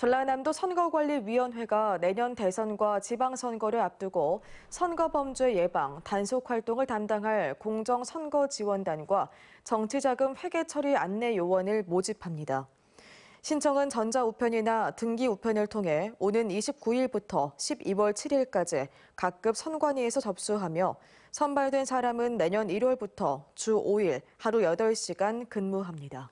전라남도 선거관리위원회가 내년 대선과 지방선거를 앞두고 선거범죄 예방, 단속 활동을 담당할 공정선거지원단과 정치자금 회계처리 안내 요원을 모집합니다. 신청은 전자우편이나 등기우편을 통해 오는 29일부터 12월 7일까지 각급 선관위에서 접수하며 선발된 사람은 내년 1월부터 주 5일 하루 8시간 근무합니다.